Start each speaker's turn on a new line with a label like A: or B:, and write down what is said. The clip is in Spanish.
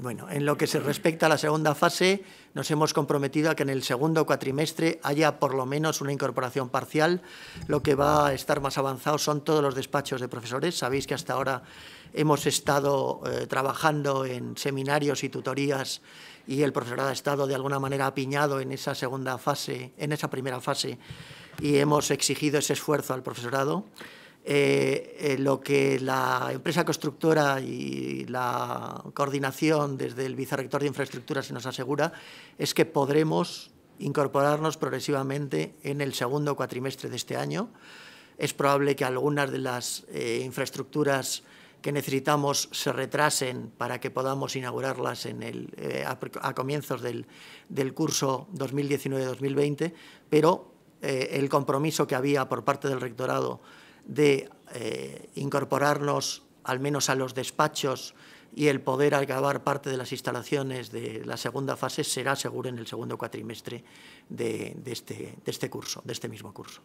A: Bueno, en lo que se respecta a la segunda fase, nos hemos comprometido a que en el segundo cuatrimestre haya por lo menos una incorporación parcial. Lo que va a estar más avanzado son todos los despachos de profesores. Sabéis que hasta ahora hemos estado eh, trabajando en seminarios y tutorías y el profesorado ha estado de alguna manera apiñado en esa segunda fase, en esa primera fase, y hemos exigido ese esfuerzo al profesorado. Eh, eh, lo que la empresa constructora y la coordinación desde el vicerrector de infraestructuras se nos asegura es que podremos incorporarnos progresivamente en el segundo cuatrimestre de este año. Es probable que algunas de las eh, infraestructuras que necesitamos se retrasen para que podamos inaugurarlas en el, a, comienzos del, curso 2019-2020, pero el compromiso que había por parte del rectorado de eh, incorporarnos al menos a los despachos y el poder acabar parte de las instalaciones de la segunda fase será seguro en el segundo cuatrimestre de este, este curso, de este mismo curso.